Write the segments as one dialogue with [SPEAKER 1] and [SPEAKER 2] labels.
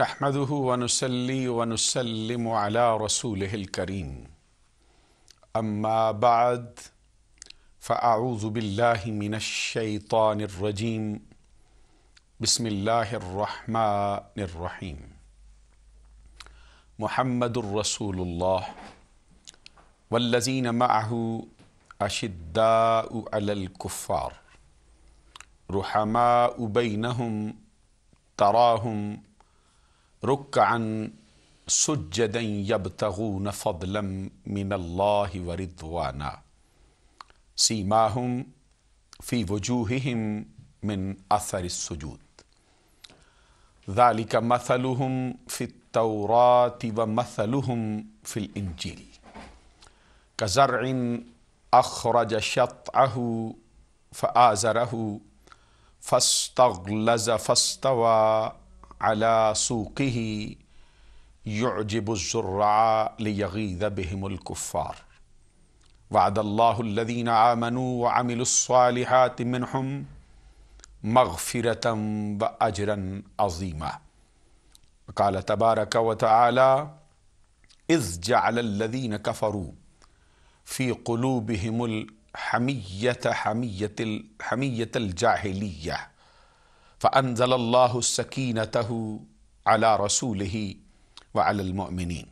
[SPEAKER 1] نحمده ونسلي ونسلم على رسوله الكريم اما بعد فاعوذ بالله من الشيطان الرجيم بسم الله الرحمن الرحيم محمد رسول الله والذين معه اشداء على الكفار رحماء بينهم تراهم ركعا سجدا يبتغون فضلا من الله ورضوانا سيماهم في وجوههم من اثر السجود ذلك مثلهم في التوراه ومثلهم في الانجيل كزرع اخرج شطعه فازره فاستغلز فاستوى على سوقه يعجب الزراع ليغيظ بهم الكفار وعد الله الذين امنوا وعملوا الصالحات منهم مغفره واجرا عظيما قال تبارك وتعالى اذ جعل الذين كفروا في قلوبهم الحميه حميه الحميه الجاهليه فأنزل الله سكينته على رسوله وعلى المؤمنين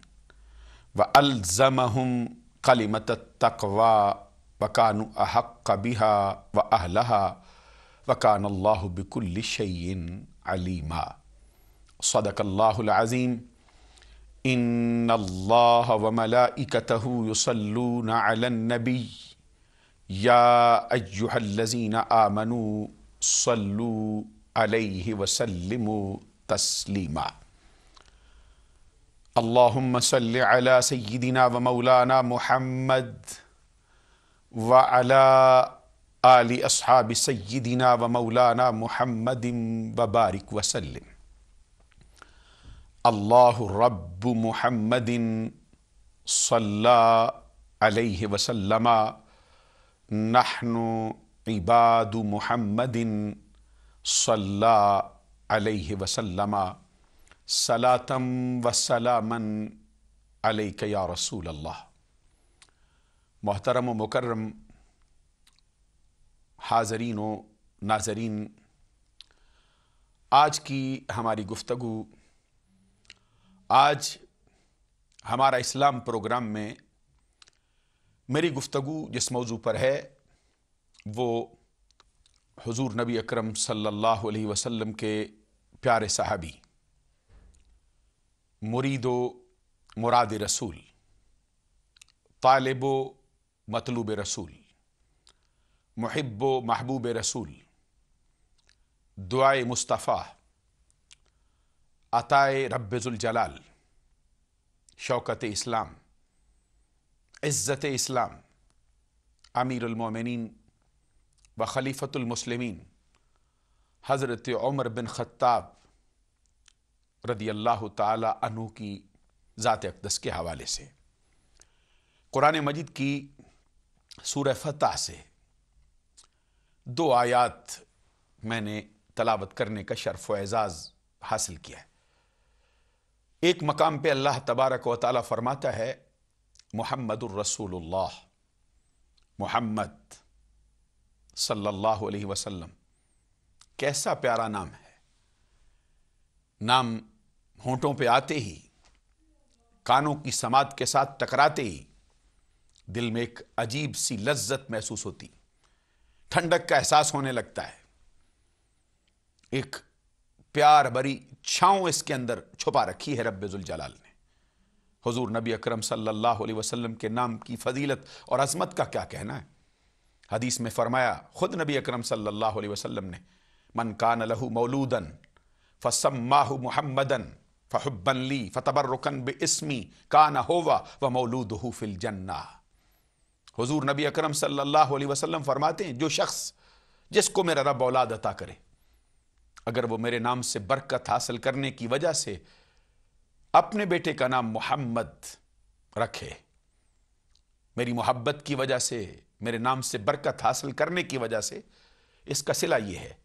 [SPEAKER 1] وألزمهم كلمة التقوى وكانوا أحق بها وأهلها وكان الله بكل شيء عليما صدق الله العظيم إن الله وملائكته يصلون على النبي يا أيها الذين آمنوا صلوا عليه وسلم تسليما اللهم صل على سيدنا ومولانا محمد وعلى آل أصحاب سيدنا ومولانا محمد وبارك وسلم الله رب محمد صلى عليه وسلم نحن عباد محمد सल्ला वसलम सलातम वसलामन अलैक रसूल अल्लाह मोहतरम मुकर्रम हाजरीन व नाजरीन आज की हमारी गुफ्तगु आज हमारा इस्लाम प्रोग्राम में मेरी गुफ्तगु जिस मौजू पर है वो हुजूर नबी अकरम सल्लल्लाहु अलैहि वसल्लम के प्यारे साहबी मुरीदो मुराद रसूल तालब मतलूब रसूल महब महबूब रसूल दुआए मुस्तफ़ा अताए रब्ज़ुलजलाल शौकत इस्लाम इज़्ज़त इस्लाम अमीरमिन व खलीफ़तमसलमिन हज़रत उमर बिन ख़त्ताब रदी अल्लाह तु की ज़ात अकदस के हवाले से कुरान मजिद की सूर फ़तह से दो आयात मैंने तलावत करने का शर्फ एज़ाज़ हासिल किया है एक मकाम पर अल्लाह तबारक व ताली फ़रमाता है मोहम्मद रसूल मोहम्मद सल्लल्लाहु अलैहि वसल्लम कैसा प्यारा नाम है नाम होंठों पे आते ही कानों की समात के साथ टकराते ही दिल में एक अजीब सी लज्जत महसूस होती ठंडक का एहसास होने लगता है एक प्यार भरी छाँव इसके अंदर छुपा रखी है जलाल ने हजूर नबी अकरम सल्लल्लाहु अलैहि वसल्लम के नाम की फजीलत और अजमत का क्या कहना है हदीस में फरमाया खुद नबी अकरम सल्लल्लाहु अलैहि वसल्लम ने मन कान लहू मौलूदन फ़सम्माहु मुहम्मदन फ़हबन ली फ़तबरकन बस्मी कान होवा व मौलूद फिल जन्ना हुजूर नबी अकरम सल्लल्लाहु अलैहि वसल्लम फरमाते हैं जो शख्स जिसको मेरा रब औलाद अता करे अगर वो मेरे नाम से बरकत हासिल करने की वजह से अपने बेटे का नाम मोहम्मद रखे मेरी मोहब्बत की वजह से मेरे नाम से बरकत हासिल करने की वजह से इसका सिला ये है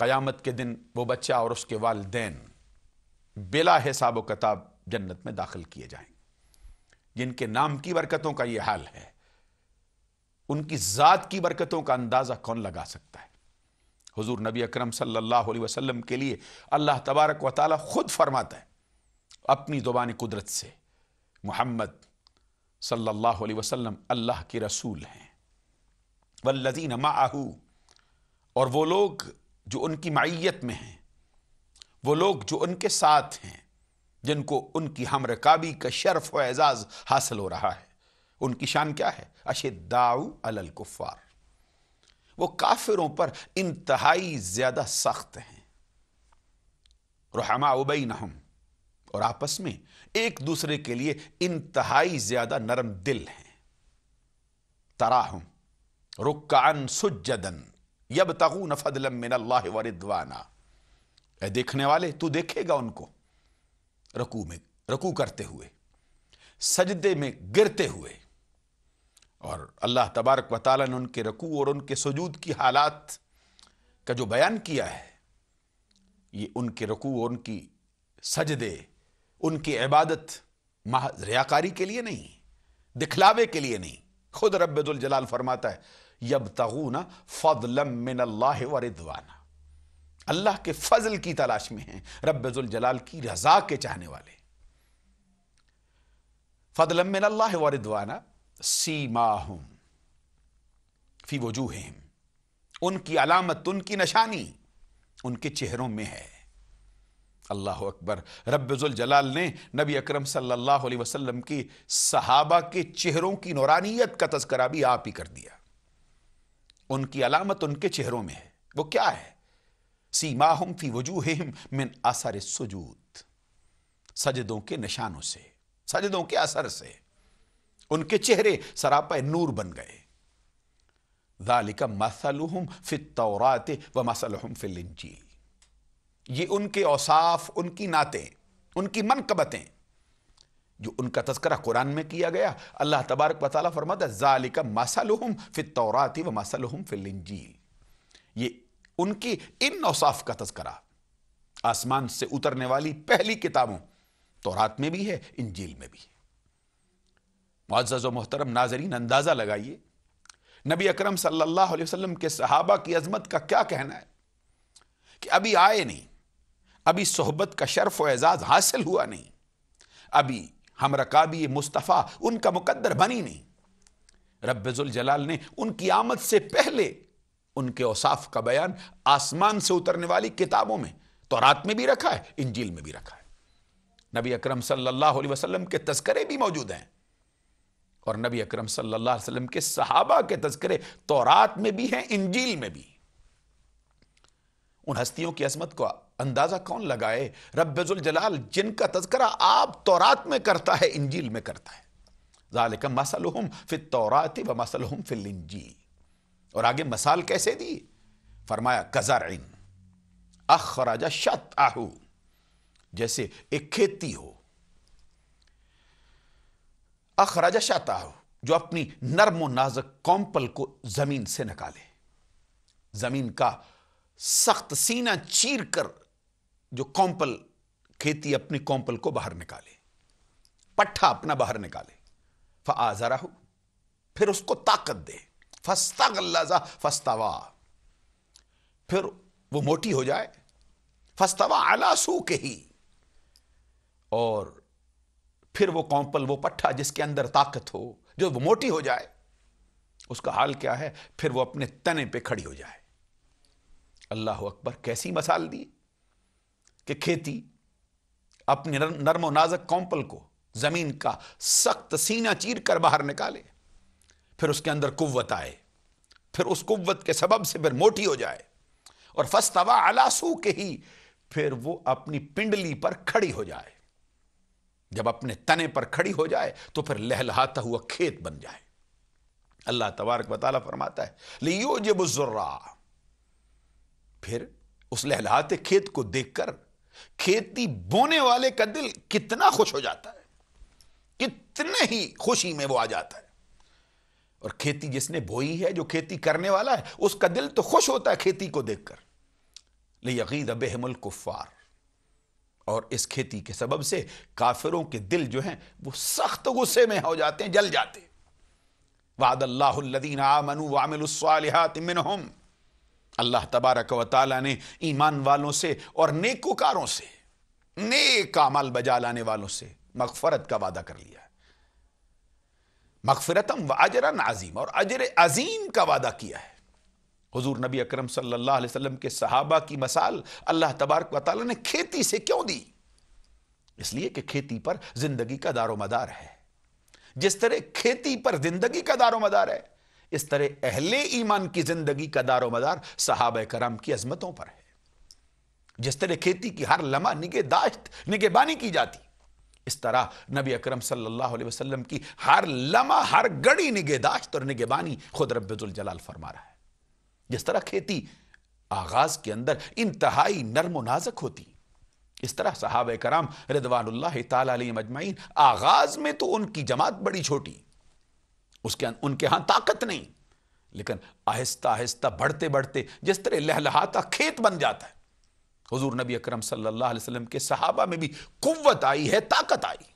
[SPEAKER 1] क़यामत के दिन वो बच्चा और उसके वालदेन बिला हिसाब किताब जन्नत में दाखिल किए जाएंगे जिनके नाम की बरकतों का ये हाल है उनकी ज़ात की बरकतों का अंदाज़ा कौन लगा सकता है हुजूर नबी अकरम सल्लल्लाहु अलैहि वसल्लम के लिए अल्लाह तबारक व ताली खुद फरमाता है अपनी ज़ुबान कुदरत से मोहम्मद सल्लल्लाहु अलैहि वसल्लम अल्लाह के रसूल हैं वल्लजीन नमा और वो लोग जो उनकी मैत में हैं वो लोग जो उनके साथ हैं जिनको उनकी हम रकाबी का शर्फ व एजाज़ हासिल हो रहा है उनकी शान क्या है अशदाऊ अलल कुफ़ार वो काफिरों पर इंतहाई ज़्यादा सख्त हैं रहमा उबई नहम और आपस में एक दूसरे के लिए इंतहाई ज़्यादा नरम दिल हैं तरा हूं रुकान सुजदन यब तगू नफदलम मिन अल्लाह देखने वाले तू देखेगा उनको रकू में रकू करते हुए सजदे में गिरते हुए और अल्लाह तबारक वाली ने उनके रकू और उनके सजूद की हालात का जो बयान किया है ये उनके रकू और उनकी सजदे उनकी इबादत महा रियाकारी के लिए नहीं दिखलावे के लिए नहीं खुद रब्बुल जलाल फरमाता है यब तगूना फ़लम मिन व रिदवाना अल्लाह के फजल की तलाश में हैं रब्बुल जलाल की रजा के चाहने वाले फजलम मिन अल्लाह व रिदवाना सीमाहुम फी वजूह उनकी अलामत उनकी निशानी उनके चेहरों में है अल्लाह अकबर रब्बुल जलाल ने नबी अकरम सल्लल्लाहु अलैहि वसल्लम की सहाबा के चेहरों की नौरानियत का तस्करा भी आप ही कर दिया उनकी अलामत उनके चेहरों में है वो क्या है सीमा हम फी वजूह मिन असर सजूद सजदों के निशानों से सजदों के असर से उनके चेहरे सरापा नूर बन गए दालिका मसलहम फित तौरात व मसलहम फिल ये उनके औसाफ उनकी नातें उनकी मनकबतें जो उनका तस्करा कुरान में किया गया अल्लाह तबारक वाली फरमाता ज़ालिका मसलहम फिर तौराती व मसलहम फिल इंजील ये उनकी इन औसाफ का तस्करा आसमान से उतरने वाली पहली किताबों तौरात में भी है इंजील में भी है मोहतरम नाजरीन अंदाज़ा लगाइए नबी अकरम सल्लल्लाहु अलैहि वसल्लम के सहाबा की अजमत का क्या कहना है कि अभी आए नहीं अभी सोहबत का शर्फ व एजाज़ हासिल हुआ नहीं अभी हम रकाबी मुस्तफ़ा उनका मुकद्दर बनी नहीं जलाल ने उनकी आमद से पहले उनके औसाफ का बयान आसमान से उतरने वाली किताबों में रात में भी रखा है इंजील में भी रखा है नबी अकरम सल्लल्लाहु अलैहि वसल्लम के तस्करे भी मौजूद हैं और नबी अकरम सल्लल्लाहु अलैहि वसल्लम के सहाबा के तस्करे तोरात में भी हैं इंजील में भी उन हस्तियों की असमत को अंदाज़ा कौन लगाए जलाल जिनका तस्करा आप तोरात में करता है इंजील में करता है ज़ालिक हम फिर तोरात व मसलहम फिल इंजील और आगे मसाल कैसे दी फरमाया कज़र इन अखराजा शत आहू जैसे एक खेती हो अखराजा शत आहू जो अपनी नर्म नाजक कॉम्पल को ज़मीन से निकाले ज़मीन का सख्त सीना चीर कर जो कॉम्पल खेती अपनी कॉम्पल को बाहर निकाले पट्ठा अपना बाहर निकाले फआजरा हो फिर उसको ताकत दे फस्ता गल्लाजा फस्तावा फिर वो मोटी हो जाए फस्तावा आला सू के ही और फिर वो कॉम्पल वो पट्ठा जिसके अंदर ताकत हो जो वो मोटी हो जाए उसका हाल क्या है फिर वो अपने तने पे खड़ी हो जाए अल्लाह अकबर कैसी मसाल दी कि खेती अपने नरमो नाजक कॉम्पल को ज़मीन का सख्त सीना चीर कर बाहर निकाले फिर उसके अंदर कुत आए फिर उस कुत के सबब से फिर मोटी हो जाए और फस्तवा अलासू के ही फिर वो अपनी पिंडली पर खड़ी हो जाए जब अपने तने पर खड़ी हो जाए तो फिर लहलहाता हुआ खेत बन जाए अल्लाह तबारक वाली फरमाता है लियो जब फिर उस लहलहाते खेत को देखकर खेती बोने वाले का दिल कितना खुश हो जाता है कितने ही खुशी में वो आ जाता है और खेती जिसने बोई है जो खेती करने वाला है उसका दिल तो खुश होता है खेती को देखकर ले यकीद बेहमल कुफ़ार और इस खेती के सबब से काफिरों के दिल जो हैं वो सख्त गुस्से में हो जाते हैं जल जाते वादल्लादीन आमनु वामिल अल्लाह तबारक व ने ईमान वालों से और नेकोकारों से नेक अमल बजा लाने वालों से मगफरत का वादा कर लिया मकफरतम मगफरतम व अजरन अजीम और अजर अजीम का वादा किया है हजूर नबी अक्रम सल्लल्लाहु अलैहि वसल्लम के सहाबा की मसाल अल्लाह तबारक व ने खेती से क्यों दी इसलिए कि खेती पर जिंदगी का दारो मदार है जिस तरह खेती पर जिंदगी का दारो मदार है इस तरह अहले ईमान की जिंदगी का दारो मदार सहाब कराम की अजमतों पर है जिस तरह खेती की हर दाश्त निगे बानी की जाती इस तरह नबी अकरम सल्लल्लाहु अलैहि वसल्लम की हर लमा हर गड़ी दाश्त और बानी खुद रबाल फरमा रहा है जिस तरह खेती आगाज के अंदर इंतहाई नरम नाजक होती इस तरह साहब कराम रिदवान तजमाइन आगाज में तो उनकी जमात बड़ी छोटी उसके उनके यहां ताकत नहीं लेकिन आहिस्ता आहिस्ता बढ़ते बढ़ते जिस तरह लहलहाता खेत बन जाता है हजूर नबी अक्रम वसल्लम के सहाबा में भी कुत आई है ताकत आई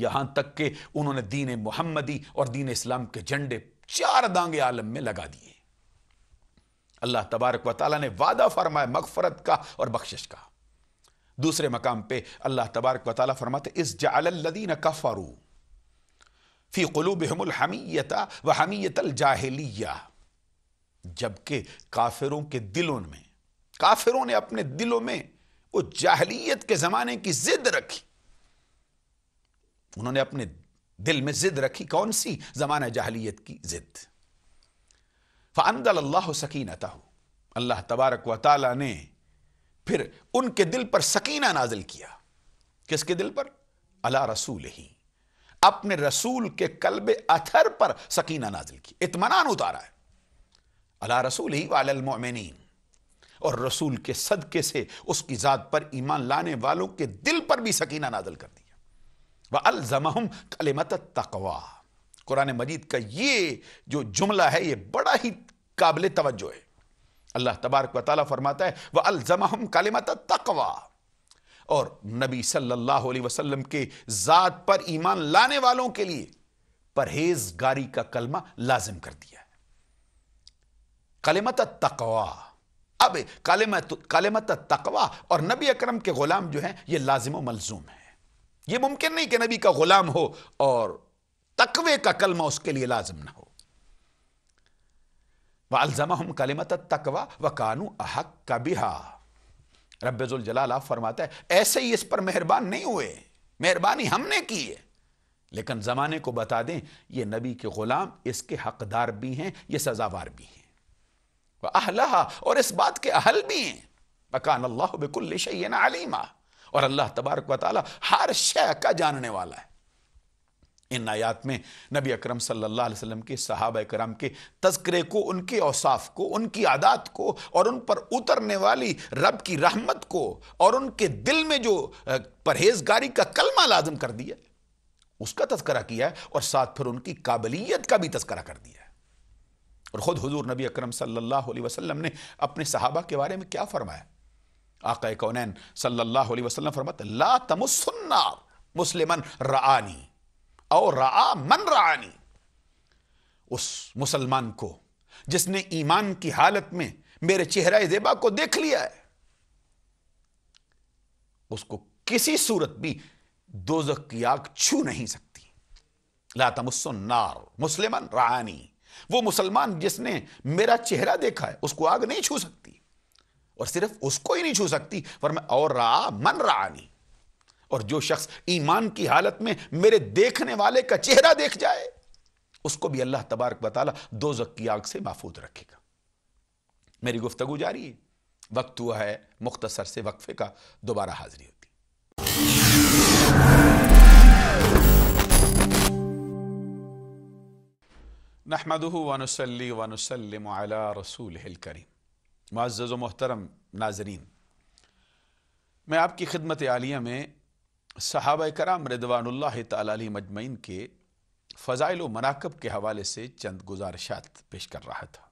[SPEAKER 1] यहां तक के उन्होंने दीन मोहम्मदी और दीन इस्लाम के झंडे चार दांगे आलम में लगा दिए अल्लाह तबारक व ने वादा फरमाया मगफरत का और बख्शिश का दूसरे मकाम पे अल्लाह तबारक व फरमाते इस जालदीन फारू फी कलूबहमलहमीयता व हमीयतल जाहलीया जबकि काफिरों के दिलों में काफिरों ने अपने दिलों में वो जाहलीत के ज़माने की जिद रखी उन्होंने अपने दिल में जिद रखी कौन सी ज़माना जाहलीत की जिद फ़ानदल अल्लाह सकीनता हो अल्लाह तबारक व ताली ने फिर उनके दिल पर सकीना नाजिल किया किसके दिल पर अला रसूल ही अपने रसूल के कल्ब अथर पर सकीना नाजिल की इतमान उतारा है अला रसूल ही वालमिन और रसूल के सदके से उसकी ज़ात पर ईमान लाने वालों के दिल पर भी सकीना नाजल कर दिया वह अलजमहम कलेमत तकवा कुरान मजीद का ये जो जुमला है ये बड़ा ही काबिल तवज्जो है अल्लाह तबारक वाली फरमाता है वह अलजमहम कलेमत तकवा और नबी सल्लल्लाहु अलैहि वसल्लम के ज़ात पर ईमान लाने वालों के लिए परहेजगारी का कलमा लाजिम कर दिया है कलेमत तकवा अब कलेमत तकवा और नबी अकरम के ग़ुलाम जो हैं ये लाजिम मलजूम है यह मुमकिन नहीं कि नबी का ग़ुलाम हो और तकवे का कलमा उसके लिए लाजिम ना हो वलजमा हम कलेमत तकवा व कानू अहक का बिहा आप फरमाता है ऐसे ही इस पर मेहरबान नहीं हुए मेहरबानी हमने की है लेकिन ज़माने को बता दें ये नबी के ग़ुलाम इसके हकदार भी हैं ये सज़ावार भी हैं अहला और इस बात के अहल भी हैं बकान अल्लाह बकुल्ल ना आलिमा और अल्लाह तबारक वाली हर शय का जानने वाला है इन आयात में नबी अक्रम सल्लल्लाहु वसम वसल्लम के सहाब कराम के तस्करे को उनके औसाफ को उनकी आदात को और उन पर उतरने वाली रब की रहमत को और उनके दिल में जो परहेजगारी का कलमा लाजम कर दिया उसका तस्करा किया है और साथ फिर उनकी काबिलियत का भी तस्करा कर दिया है और ख़ुद हजूर नबी अक्रम सल्ला अलैहि वसल्लम ने अपने सहाबा के बारे में क्या फरमाया आका कौन सल्ला वसलम वसल्लम फरमाते ला रानी और रा मन रानी उस मुसलमान को जिसने ईमान की हालत में मेरे चेहरा जेबा को देख लिया है उसको किसी सूरत भी दो की आग छू नहीं सकती लाता मुसन्नार मुसलमान रानी वो मुसलमान जिसने मेरा चेहरा देखा है उसको आग नहीं छू सकती और सिर्फ उसको ही नहीं छू सकती पर मैं और रा मन रानी और जो शख्स ईमान की हालत में मेरे देखने वाले का चेहरा देख जाए उसको भी अल्लाह तबारक बताला दो की आग से महफूज रखेगा मेरी गुफ्तगु जारी है वक्त हुआ है मुख्तसर से वक्फे का दोबारा हाजिरी होती नहमदू वनसली रसूल करीम व मोहतरम नाजरीन मैं आपकी खिदमत आलिया में सहाब कराम रदवानल्ला मजमैन के फ़ज़ाइल मनाकब के हवाले से चंद गुजारिशात पेश कर रहा था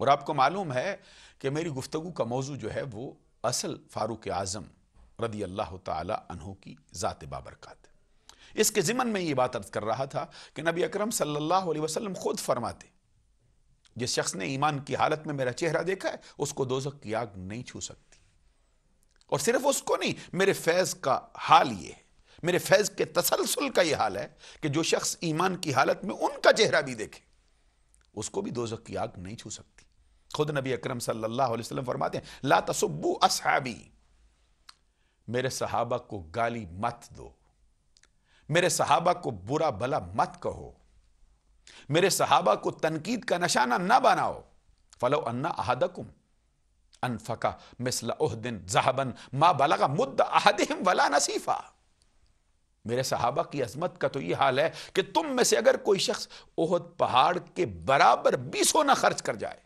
[SPEAKER 1] और आपको मालूम है कि मेरी गुफ्तु का मौजू जो है वो असल फ़ारूक आज़म रदी अल्लाह तहों की ज़ात बाबरकत इसके ज़िमन में ये बात अर्ज कर रहा था कि नबी अक्रम सल्ला वसलम ख़ुद फरमाते जिस शख्स ने ईमान की हालत में मेरा चेहरा देखा है उसको दोजक की आग नहीं छू सकती और सिर्फ उसको नहीं मेरे फैज़ का हाल ये है मेरे फैज़ के तसलसल का यह हाल है कि जो शख्स ईमान की हालत में उनका चेहरा भी देखे उसको भी दोजक की आग नहीं छू सकती खुद नबी अक्रम सल्लाम फरमाते हैं ला तसुब्बू असहाबी मेरे सहाबा को गाली मत दो मेरे सहाबा को बुरा भला मत कहो मेरे सहाबा को तनकीद का नशाना ना बनाओ फलो अन्ना अहदकुम अनफका मिसल उहदिन जहाबन मा बलगा मुद्द अहदम वला नसीफ़ा मेरे सहाबा की अजमत का तो ये हाल है कि तुम में से अगर कोई शख्स ओहद पहाड़ के बराबर भी सोना खर्च कर जाए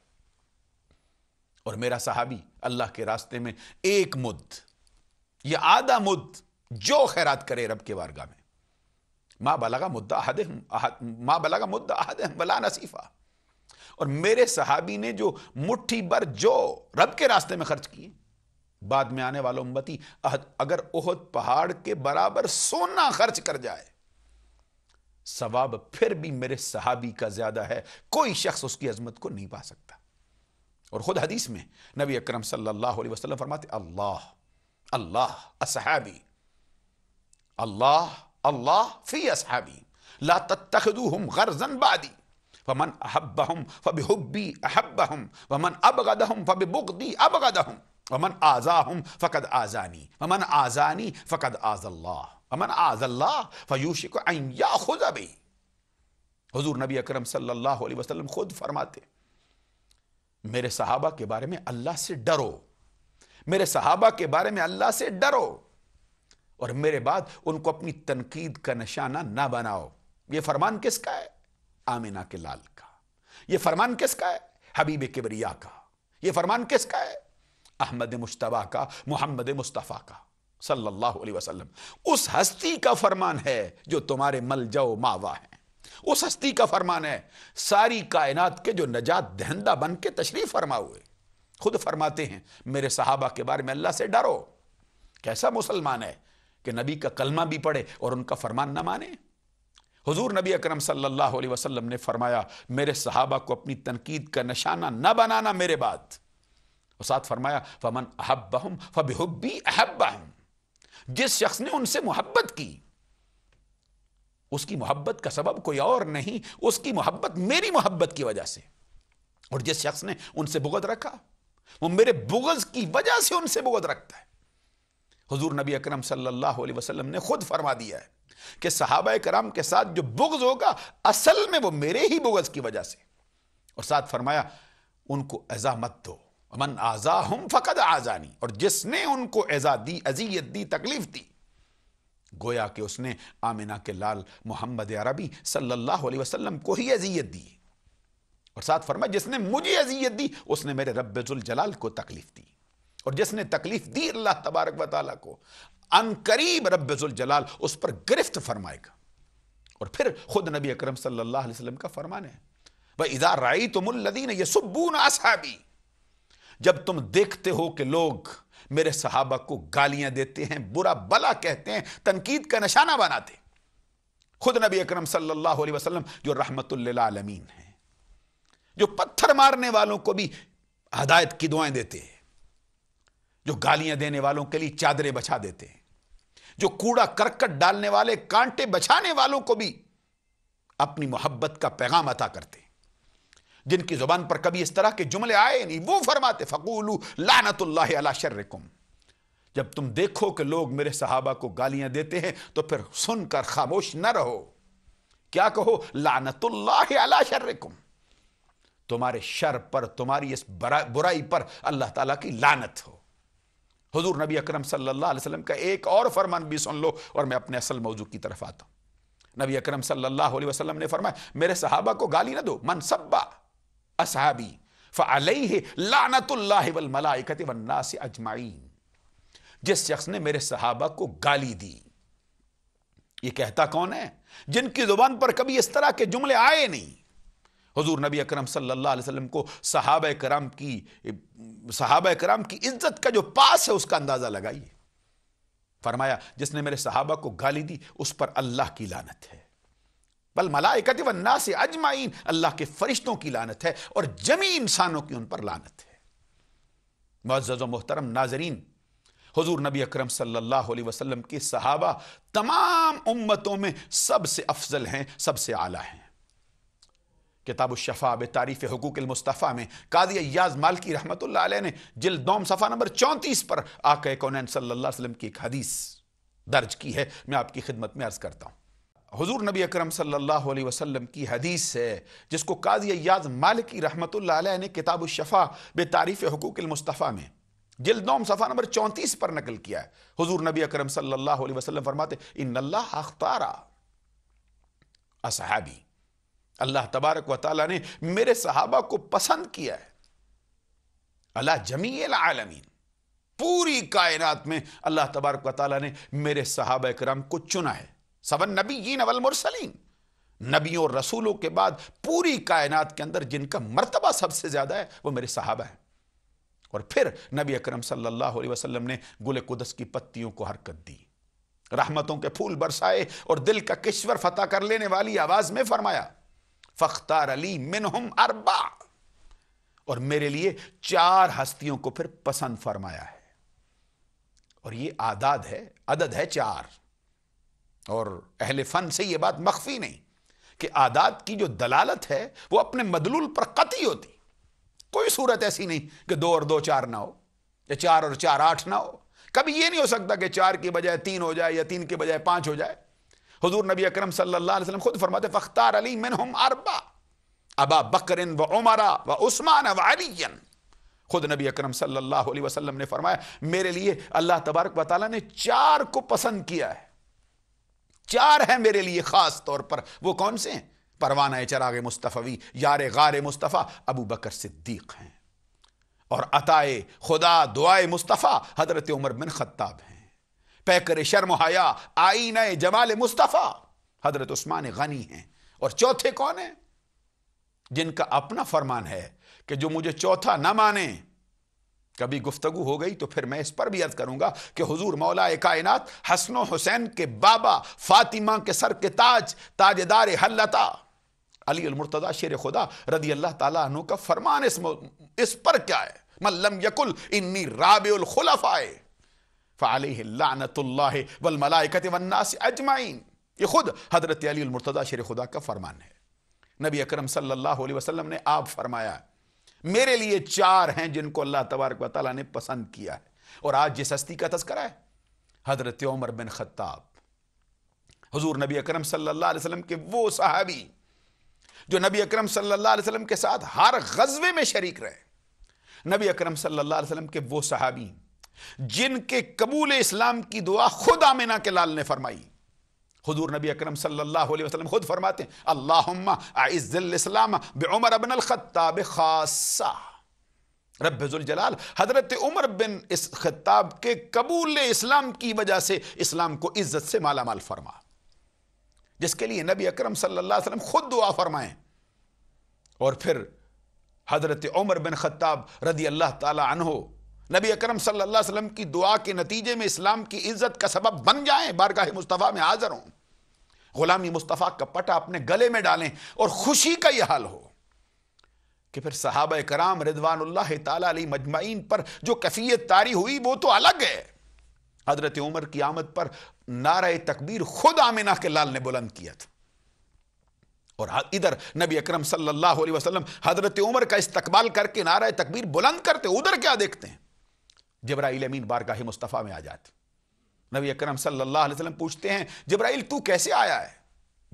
[SPEAKER 1] और मेरा सहाबी अल्लाह के रास्ते में एक मुद या आधा मुद जो खैरात करे रब के वारगा में मां बला का मुद्दा अहद माँ बला का मुद्दा अहद बला नसीफा और मेरे सहाबी ने जो मुट्ठी भर जो रब के रास्ते में खर्च किए बाद में आने वाला उम्मती अगर ओहद पहाड़ के बराबर सोना खर्च कर जाए सवाब फिर भी मेरे सहाबी का ज्यादा है कोई शख्स उसकी अजमत को नहीं पा सकता और खुद हदीस में नबी अकरम सल्लल्लाहु अलैहि वसल्लम फरमाते अल्लाह अल्लाह असहाबी अल्लाह अल्लाह फी असहाबी ला तखदू हम गर्जन बादी वमन अहब फबिहुब्बी फब वमन अब गद हम अब गद वमन आज़ा हम फ़कद आज़ानी वमन आज़ानी फ़कद आज़ल्ला वमन आज़ल्ला फ़यूश को या खुद अभी हजूर नबी अकरम सल्लल्लाहु अलैहि वसल्लम खुद फरमाते मेरे सहाबा के बारे में अल्लाह से डरो मेरे सहाबा के बारे में अल्लाह से डरो और मेरे बाद उनको अपनी तनकीद का निशाना ना बनाओ ये फरमान किसका है आमिना के लाल का ये फरमान किसका है हबीब किबरिया का ये फरमान किसका है अहमद मुशतबा का मोहम्मद मुस्तफ़ा का सल्लल्लाहु अलैहि वसल्लम उस हस्ती का फरमान है जो तुम्हारे जाओ मावा है उस हस्ती का फरमान है सारी कायनात के जो नजात दहंदा बन के तशरीफ फरमा हुए खुद फरमाते हैं मेरे सहाबा के बारे में अल्लाह से डरो कैसा मुसलमान है कि नबी का कलमा भी पढ़े और उनका फरमान ना माने हुजूर नबी अकरम सल्लल्लाहु अलैहि वसल्लम ने फरमाया मेरे सहाबा को अपनी तनकीद का निशाना न बनाना मेरे बाद और साथ फरमाया फमन अहब्बहम फबिहब्बी अहब्बहम जिस शख्स ने उनसे मोहब्बत की उसकी मोहब्बत का सबब कोई और नहीं उसकी मोहब्बत मेरी मोहब्बत की वजह से और जिस शख्स ने उनसे बुगत रखा वो मेरे बुगज की वजह से उनसे बुगत रखता है हजूर नबी अक्रम सलम ने खुद फरमा दिया है कि सहाबा कराम के साथ जो बुगज होगा असल में वो मेरे ही बुगज की वजह से और साथ फरमाया उनको अजा मत दो मन आज़ा हम फ़कत आज़ानी और जिसने उनको एज़ा दी अजियत दी तकलीफ दी गोया कि उसने आमिना के लाल मोहम्मद अरबी सल्लल्लाहु अलैहि वसल्लम को ही अजियत दी और साथ फरमा जिसने मुझे अजियत दी उसने मेरे रब्जुल जलाल को तकलीफ दी और जिसने तकलीफ दी अल्लाह तबारक व ताली को अनकरीब रब्जुल जलाल उस पर गिरफ्त फरमाएगा और फिर खुद नबी अक्रम सल्लल्लाहु अलैहि वसल्लम का फरमान है वह इजा राई तुमदीन ये सुबून आसाबी जब तुम देखते हो कि लोग मेरे सहाबा को गालियां देते हैं बुरा भला कहते हैं तनकीद का निशाना बनाते खुद नबी अकरम सल्लल्लाहु अलैहि वसल्लम जो रहमतुल्लामीन है जो पत्थर मारने वालों को भी हदायत की दुआएं देते हैं जो गालियां देने वालों के लिए चादरें बछा देते हैं जो कूड़ा करकट डालने वाले कांटे बछाने वालों को भी अपनी मोहब्बत का पैगाम अता करते हैं जिनकी जुबान पर कभी इस तरह के जुमले आए नहीं वो फरमाते फ़कूलू लानतुल्ला शर्रकुम जब तुम देखो कि लोग मेरे सहाबा को गालियां देते हैं तो फिर सुनकर खामोश न रहो क्या कहो लानतुल्ला शर्रकुम तुम्हारे शर पर तुम्हारी इस बुराई पर अल्लाह ताला की लानत हो हुजूर नबी अकरम सल्लल्लाहु अलैहि वसल्लम का एक और फरमान भी सुन लो और मैं अपने असल मौजू की तरफ आता हूं नबी अकरम सल्लल्लाहु अलैहि वसल्लम ने फरमाया मेरे सहाबा को गाली ना दो मन सब्बा असहाबी फ लानतल्लामलाकत अजमाइन जिस शख्स ने मेरे सहाबा को गाली दी ये कहता कौन है जिनकी ज़ुबान पर कभी इस तरह के जुमले आए नहीं हजूर नबी अकरम सल्लल्लाहु अलैहि वसल्लम को सहाब कराम की सहाब कराम की इज्जत का जो पास है उसका अंदाज़ा लगाइए फरमाया जिसने मेरे सहाबा को गाली दी उस पर अल्लाह की लानत है बल मलाइकत वन्ना से अजमाइन अल्लाह के फरिश्तों की लानत है और जमी इंसानों की उन पर लानत है मज़ मोहतरम नाजरीन हजूर नबी अक्रम सल्लल्लाहु अलैहि वसल्लम के सहाबा तमाम उम्मतों में सबसे अफजल हैं सबसे आला हैं किताब शफा बे तारीफ़ हकूक मुस्तफ़ा में कादी अयाज मालकी रहमत ने दोम सफ़ा नंबर चौंतीस पर आक कौन सल्ला वसलम की एक हदीस दर्ज की है मैं आपकी खिदमत में अर्ज़ करता हूं हजूर नबी अकरम सल्लल्लाहु अलैहि वसल्लम की हदीस है जिसको काजी अयाज मालिकी रहमत ने किताब शफ़ा बे तारीफ़ हकूक मुस्तफ़ा में जिल नौम सफ़ा नंबर चौंतीस पर नकल किया है हजूर नबी अकरम सल्लल्लाहु अलैहि वसल्लम फरमाते इन अख्तारा असहाबी अल्लाह तबारक व ताली ने मेरे सहाबा को पसंद किया है अल्लाह जमील आलमीन पूरी कायनात में अल्लाह तबारक व ताली ने मेरे सहाबा कराम को चुना है सवन नबी यीन नवल मुरसलीन नबियों और रसूलों के बाद पूरी कायनात के अंदर जिनका मर्तबा सबसे ज़्यादा है वो मेरे साहबा हैं और फिर नबी अक्रम सल्ला वसलम ने गुल कुदस की पत्तियों को हरकत दी रहमतों के फूल बरसाए और दिल का किश्वर फतेह कर लेने वाली आवाज़ में फरमाया फ़ख्तार अली मिनहुम अरबा और मेरे लिए चार हस्तियों को फिर पसंद फरमाया है और ये आदाद है अदद है चार और अहल फ़न से ये बात मख्फी नहीं कि आदात की जो दलालत है वो अपने मदलूल पर कती होती कोई सूरत ऐसी नहीं कि दो और दो चार ना हो या चार और चार आठ ना हो कभी ये नहीं हो सकता कि चार की बजाय तीन हो जाए या तीन के बजाय पाँच हो जाए हजूर नबी अक्रम सल्लाम खुद फरमाते फ़ख्तार अली मिन हम अरबा अबा बकर व उमरा व उस्मान व अलियन खुद नबी अक्रम सल्लल्लाहु अलैहि वसल्लम ने फरमाया मेरे लिए अल्लाह तबारक वाली ने चार को पसंद किया है चार हैं मेरे लिए खास तौर पर वो कौन से हैं परवाना चराग मुस्तफ़वी यार गार मुस्तफ़ा अबू बकर सिद्दीक हैं और अताए खुदा दुआए मुस्तफ़ा हजरत उमर बिन खत्ताब हैं पैकर शर्म हया आईन जमाल मुस्तफ़ा हजरत उस्मान गनी हैं और चौथे कौन हैं जिनका अपना फरमान है कि जो मुझे चौथा ना माने कभी गुफ्तगु हो गई तो फिर मैं इस पर भी अर्ज करूंगा कि हुजूर मौला कायनात हसन हुसैन के बाबा फातिमा के सर के ताज ताजेदार हल्लता अली अलमरतदा शेर खुदा रदी अल्लाह तु का फरमान इस, इस पर क्या है मल्लम यकुल इन्नी राबेल आए फ़ालतल्ला वल वन्नास अजमाइन ये खुद हजरत अली अलमरतदा शेर खुदा का फरमान है नबी अक्रम सल्लल्लाहु वसलम ने आप फरमाया मेरे लिए चार हैं जिनको अल्लाह तबारक वाली ने पसंद किया है और आज जिस हस्ती का तस्करा है हजरत उमर बिन खत्ताब हजूर नबी अक्रम सल्लाम के वो साहबी जो नबी अक्रम सल्लाम के साथ हर गजबे में शरीक रहे नबी अक्रम सल्लाम के वो सहाबी जिनके कबूल इस्लाम की दुआ खुद आमिना के लाल ने फरमाई हजूर नबी अकरम सल्लल्लाहु अलैहि वसल्लम खुद फरमाते हैं अल्लाम बमर अबन अलखत्ताब खासा रबाल हज़रत उमर बिन इस खत्ताब के कबूल इस्लाम की वजह से इस्लाम को इज़्ज़त से माला माल फरमा जिसके लिए नबी अकरम सल्लल्लाहु अलैहि वसल्लम खुद दुआ फरमाएं और फिर हज़रत उमर बिन खत्ताब रदी अल्लाह तला नबी अक्रम सल्लाम की दुआ के नतीजे में इस्लाम की इज्जत का सबब बन जाए बारगाह मुस्तफ़ा में हाजिर हूँ गुलामी मुस्तफ़ा का पटा अपने गले में डालें और खुशी का यह हाल हो कि फिर साहब कराम रिदवान तली मजमाइन पर जो कैफियत तारी हुई वो तो अलग है हजरत उमर की आमद पर नारा तकबीर खुद आमिना के लाल ने बुलंद किया था और इधर नबी अकरम सल्लल्लाहु अलैहि वसल्लम हजरत उमर का इस्तकबाल करके नारा तकबीर बुलंद करते उधर क्या देखते हैं जबराइल अमीन बारगाह मुस्तफ़ा में आ जाते नबी अकरम सल्लल्लाहु अलैहि वसल्लम पूछते हैं जबराइल तू कैसे आया है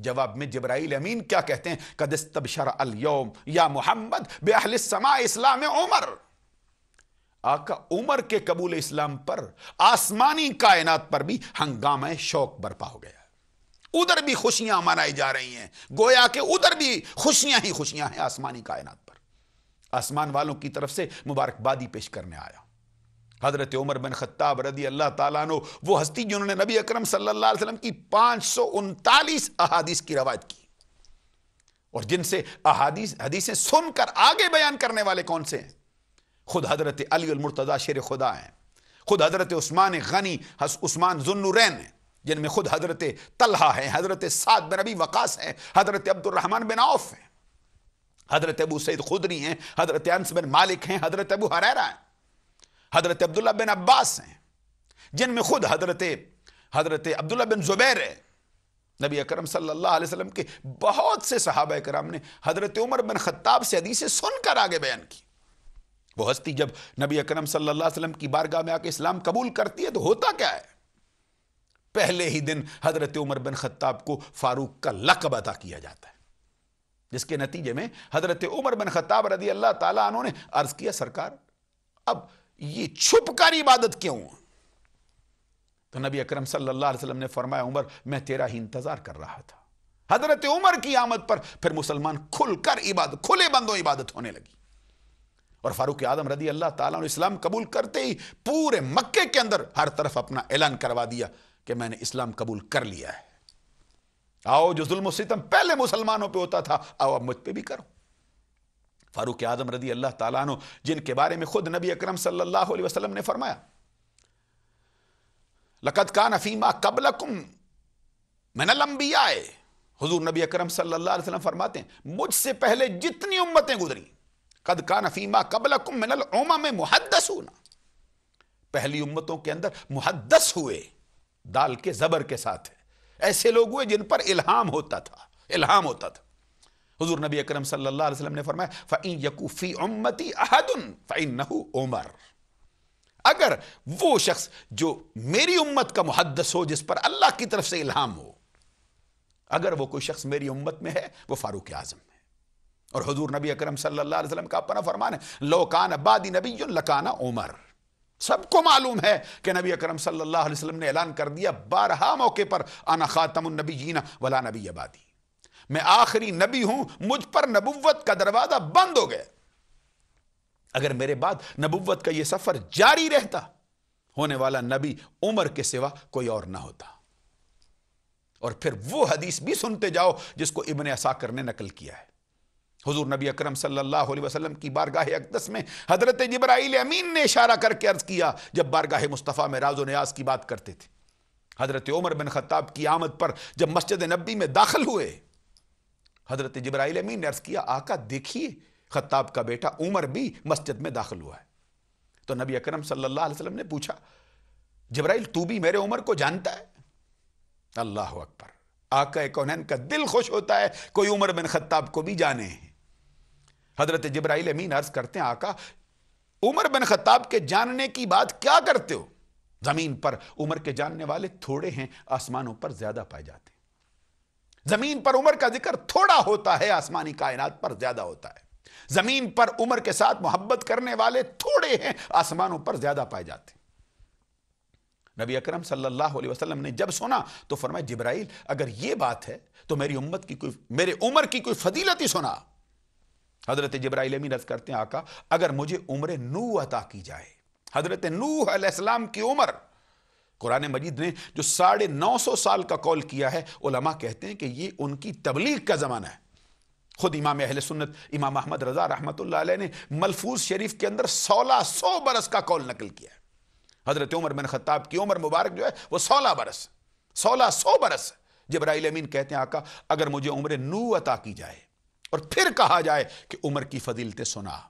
[SPEAKER 1] जवाब में जबराइल अमीन क्या कहते हैं कदस्तब शरम या मोहम्मद बेहल समा इस्लाम उमर आका उमर के कबूल इस्लाम पर आसमानी कायनात पर भी हंगामा शौक बर्पा हो गया उधर भी खुशियां मनाई जा रही हैं गोया के उधर भी खुशियां ही खुशियां हैं आसमानी कायनात पर आसमान वालों की तरफ से मुबारकबादी पेश करने आया हज़रत उमर बिन खत्ताब रदी अल्लाह तालो वो हस्ती जिन्होंने नबी अक्रम सल्लल्लाहु की पांच सौ उनतालीस अहादीस की रवायत की और जिनसे अहादीस हदीसें सुनकर आगे बयान करने वाले कौन से हैं खुद हज़रत अलीमरतदा शेर खुदा हैं खुद हज़रत उस्मान गनी उस्मान जुन्नुरैन हैं जिनमें खुद हज़रत तलहा हैं हज़रत साद बिन अबी वक़ास हैं हज़रत अब्दुलरहमान बिन औफ हैं हज़रत अबू सैद खुदरी हैं हज़रत अनस बिन मालिक हैं हज़रत अबू हरैरा हैं हज़रत अब्दुल्ला बिन अब्बास हैं जिनमें खुद हज़रत हज़रत अब्दुल्ला बिन ज़ुबैर है नबी अकरम सल्लल्लाहु अलैहि वसल्लम के बहुत से सहाबा कराम ने हज़रत उमर बिन ख़त्ताब से से सुनकर आगे बयान की वो हस्ती जब नबी अकरम सल्लल्लाहु अलैहि वसल्लम की बारगाह में आके इस्लाम कबूल करती है तो होता क्या है पहले ही दिन हज़रत उमर बिन ख़त्ताब को फारूक का लकब अदा किया जाता है जिसके नतीजे में हज़रत उमर बिन ख़त्ताब रदी अल्लाह तला ने अर्ज़ किया सरकार अब ये छुपकर इबादत क्यों तो नबी अकरम सल्लल्लाहु अलैहि वसल्लम ने फरमाया उमर मैं तेरा ही इंतजार कर रहा था हजरत उमर की आमद पर फिर मुसलमान खुलकर इबादत खुले बंदों इबादत होने लगी और फारूक आदम रदी अल्लाह ताला इस्लाम कबूल करते ही पूरे मक्के के अंदर हर तरफ अपना ऐलान करवा दिया कि मैंने इस्लाम कबूल कर लिया है आओ जो जुल्म सितम पहले मुसलमानों पर होता था आओ अब मुझ पर भी करो फारूक आजम रदी अल्लाह तु जिनके बारे में खुद नबी अक्रम सल्लल्लाहु ने फरमाया लकत का नफीमा कबलकुम लंबी आए हजूर नबी अक्रम सल्लाम फरमाते हैं मुझसे पहले जितनी उम्मतें गुजरी कद का नफीमा कुम मैं ओमा में मुहदस होना पहली उम्मतों के अंदर मुहदस हुए दाल के जबर के साथ ऐसे लोग हुए जिन पर इल्हाम होता था इल्हाम होता था हजूर नबी अक्रम सल्ला ने फरमाया फ़ैन यकूफ़ी उम्मती अहदन फ़ैन नहू उमर अगर वो शख्स जो मेरी उम्मत का मुहदस हो जिस पर अल्लाह की तरफ से इल्हाम हो अगर वो कोई शख्स मेरी उम्मत में है वो फारूक आजम है और हजूर नबी अक्रम सल्ला का अपना फरमान है लोकान बादी नबी लकाना उमर सबको मालूम है कि नबी अकरम सल्लल्लाहु अलैहि वसल्लम ने ऐलान कर दिया बारहा मौके पर आना खातमनबी नबी जीना वला नबी आबादी मैं आखिरी नबी हूं मुझ पर नबुवत का दरवाजा बंद हो गया अगर मेरे बाद नबुवत का यह सफर जारी रहता होने वाला नबी उमर के सिवा कोई और ना होता और फिर वो हदीस भी सुनते जाओ जिसको इबन असाकर ने नकल किया है हुजूर नबी अकरम सल्लल्लाहु अलैहि वसल्लम की बारगाह अकदस में हजरत जिब्राइल अमीन ने इशारा करके अर्ज किया जब बारगाह मुस्तफ़ा में राजो न्याज की बात करते थे हजरत उमर बिन खत्ताब की आमद पर जब मस्जिद नबी में दाखिल हुए हजरत जब्राइल अमीन ने अर्ज किया आका देखिए खत्ताब का बेटा उमर भी मस्जिद में दाखिल हुआ है तो नबी अकरम सल्लल्लाहु अलैहि वसल्लम ने पूछा जब्राइल तू भी मेरे उमर को जानता है अल्लाह अकबर आका कौनैन का दिल खुश होता है कोई उमर बिन खत्ताब को भी जाने हजरत जब्राइल अमीन अर्ज करते हैं आका उमर बिन खत्ताब के जानने की बात क्या करते हो जमीन पर उमर के जानने वाले थोड़े हैं आसमानों पर ज्यादा पाए जाते हैं जमीन पर उम्र का जिक्र थोड़ा होता है आसमानी कायनात पर ज्यादा होता है जमीन पर उम्र के साथ मोहब्बत करने वाले थोड़े हैं आसमानों पर ज्यादा पाए जाते हैं नबी अकरम सल्लल्लाहु अलैहि वसल्लम ने जब सुना तो फरमाया जिब्राइल अगर यह बात है तो मेरी उम्मत की कोई मेरे उम्र की कोई फजीलत ही सुना हजरत जब्राइल अमीन रज करते हैं आका अगर मुझे उम्र नू अता की जाए हजरत नूह की उम्र कुरान मजीद ने जो साढ़े नौ सौ साल का कौल किया है उलमा कहते हैं कि ये उनकी तबलीग का ज़माना है खुद इमाम अहल सुन्नत इमाम अहमद रज़ा रहमत ने मलफूज शरीफ के अंदर सोलह सौ बरस का कौल नकल किया है हज़रत उमर बिन ख़त्ताब की उम्र मुबारक जो है वह सोलह बरस सोलह सौ बरस जबराइल अमीन कहते हैं आका अगर मुझे उम्र नू अता की जाए और फिर कहा जाए कि उम्र की फजीलतें सुना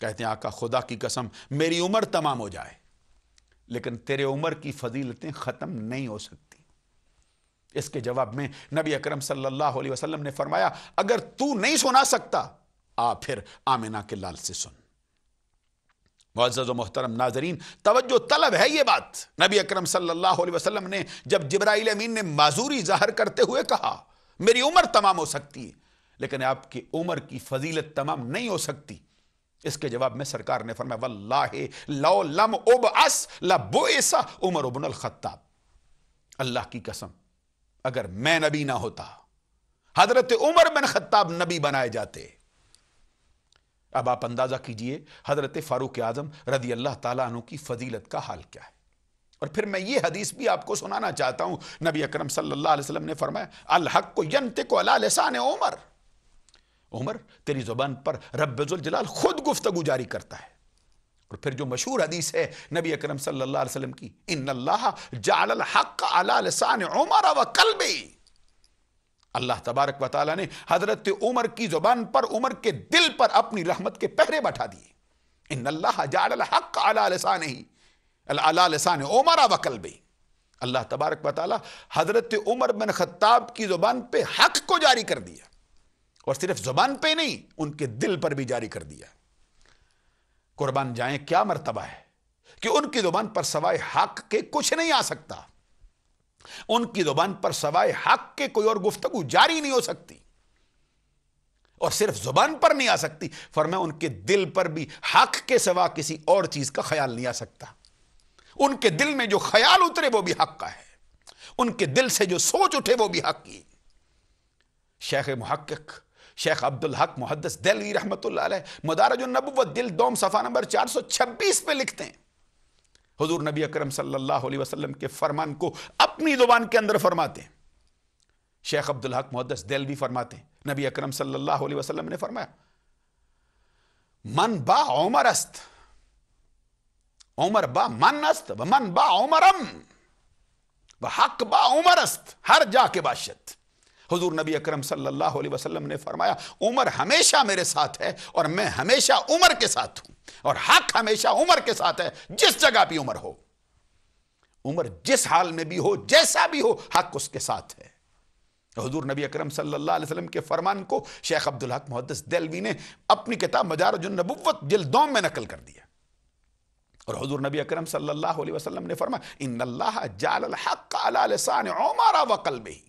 [SPEAKER 1] कहते हैं आका खुदा की कसम मेरी उम्र तमाम हो जाए लेकिन तेरे उम्र की फजीलतें ख़त्म नहीं हो सकती इसके जवाब में नबी अकरम सल्लल्लाहु अलैहि वसल्लम ने फरमाया अगर तू नहीं सुना सकता आ फिर आमिना के लाल से सुन मुआज़ मोहतरम नाजरीन तवज्जो तलब है ये बात नबी अकरम सल्लल्लाहु अलैहि वसल्लम ने जब जब्राइल अमीन ने माजूरी जाहिर करते हुए कहा मेरी उम्र तमाम हो सकती है लेकिन आपकी उम्र की फजीलत तमाम नहीं हो सकती इसके जवाब में सरकार ने फरमाया उमर उबन खत्ताब अल्लाह की कसम अगर मैं नबी ना होता हजरत उमर बिन खत्ताब नबी बनाए जाते अब आप अंदाजा कीजिए हजरत फारूक आजम रदी अल्लाह तु की फजीलत का हाल क्या है और फिर मैं ये हदीस भी आपको सुनाना चाहता हूं नबी अकरम सल्लल्लाहु अलैहि वसल्लम ने फरमाया अल हक को यंत को अला लसान उमर उमर तेरी ज़ुबान पर रबाल खुद गुफ्तगु जारी करता है और फिर जो मशहूर हदीस है नबी अकरम सल्लल्लाहु अलैहि वसल्लम की इन अल्लाह जाल हक अलासान उमर व कलबी अल्लाह तबारक व ताली ने हजरत उमर की ज़ुबान पर उमर के दिल पर अपनी रहमत के पहरे बैठा दिए इन अल्लाह जाल हक अलासान ही अलासान उमर व कलबी अल्लाह तबारक व ताली हजरत उमर बिन खत्ताब की ज़ुबान पर हक को जारी कर दिया और सिर्फ जुबान पे नहीं उनके दिल पर भी जारी कर दिया कुर्बान जाए क्या मर्तबा है कि उनकी जुबान पर सवाए हक के कुछ नहीं आ सकता उनकी जुबान पर सवाए हक के कोई और गुफ्तगु जारी नहीं हो सकती और सिर्फ जुबान पर नहीं आ सकती फर मैं उनके दिल पर भी हक के सवा किसी और चीज का ख्याल नहीं आ सकता उनके दिल में जो ख्याल उतरे वो भी हक का है उनके दिल से जो सोच उठे वो भी हक की शेख मुहक शेख अब्दुल हक मुहदस दिल्ली रहमत मदारजनबूत दिल दोम सफ़ा नंबर चार सौ छब्बीस पे लिखते हैं हजूर नबी अक्रम सल्लाम के फरमान को अपनी जुबान के अंदर फरमाते हैं शेख अब्दुल हक मुहदस भी फरमाते हैं नबी अक्रम सल्लाम ने फरमाया मन बा उमर अस्त उमर बा मन अस्त मन बा उमरम हक बा उमर अस्त हर जा के बादशत हजूर नबी अक्रम सल्लल्लाहु ने फरमाया उमर हमेशा मेरे साथ है और मैं हमेशा उमर के साथ हूं और हक हमेशा उमर के साथ है जिस जगह भी उमर हो उमर जिस हाल में भी हो जैसा भी हो हक उसके साथ है हजूर नबी अक्रम सल्लल्लाहु के फरमान को शेख अब्दुल हक मुहदस दिलवी ने अपनी किताब मजारजुलनबुवत जिलदोम में नकल कर दिया और हजूर नबी अक्रम सल्ला वसलम ने फरमा इन जाल हक अला वकल में ही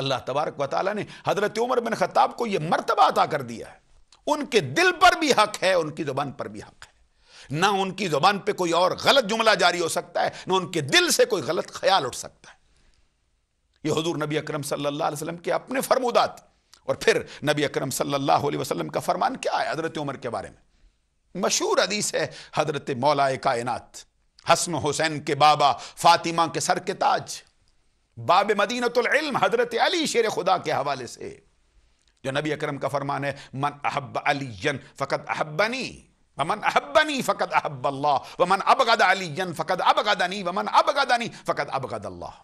[SPEAKER 1] अल्लाह तबारक व ने हज़रत उमर बिन खत्ताब को यह मरतबा अता कर दिया है उनके दिल पर भी हक है उनकी ज़ुबान पर भी हक है ना उनकी ज़ुबान पर कोई और गलत जुमला जारी हो सकता है ना उनके दिल से कोई गलत ख्याल उठ सकता है ये हजूर नबी अक्रम सल्लल्लाहु अलैहि वसल्लम के अपने फरमूदात और फिर नबी अक्रम सल्लल्लाहु अलैहि वसल्लम का फरमान क्या है हज़रत उमर के बारे में मशहूर हदीस है हज़रत मौलाए कायनात हसन हुसैन के बाबा फातिमा के सर के ताज बाब मदीनतम हजरत अली शेर खुदा के हवाले से जो नबी अकरम का फरमान है मन अहब अली फ़कत अहबनी वमन अहब्बनी फ़कत अहब अल्लाह वमन अबगद अलीजन फ़कत अबगदनी वमन अबगदनी फ़कत अबगद अल्लाह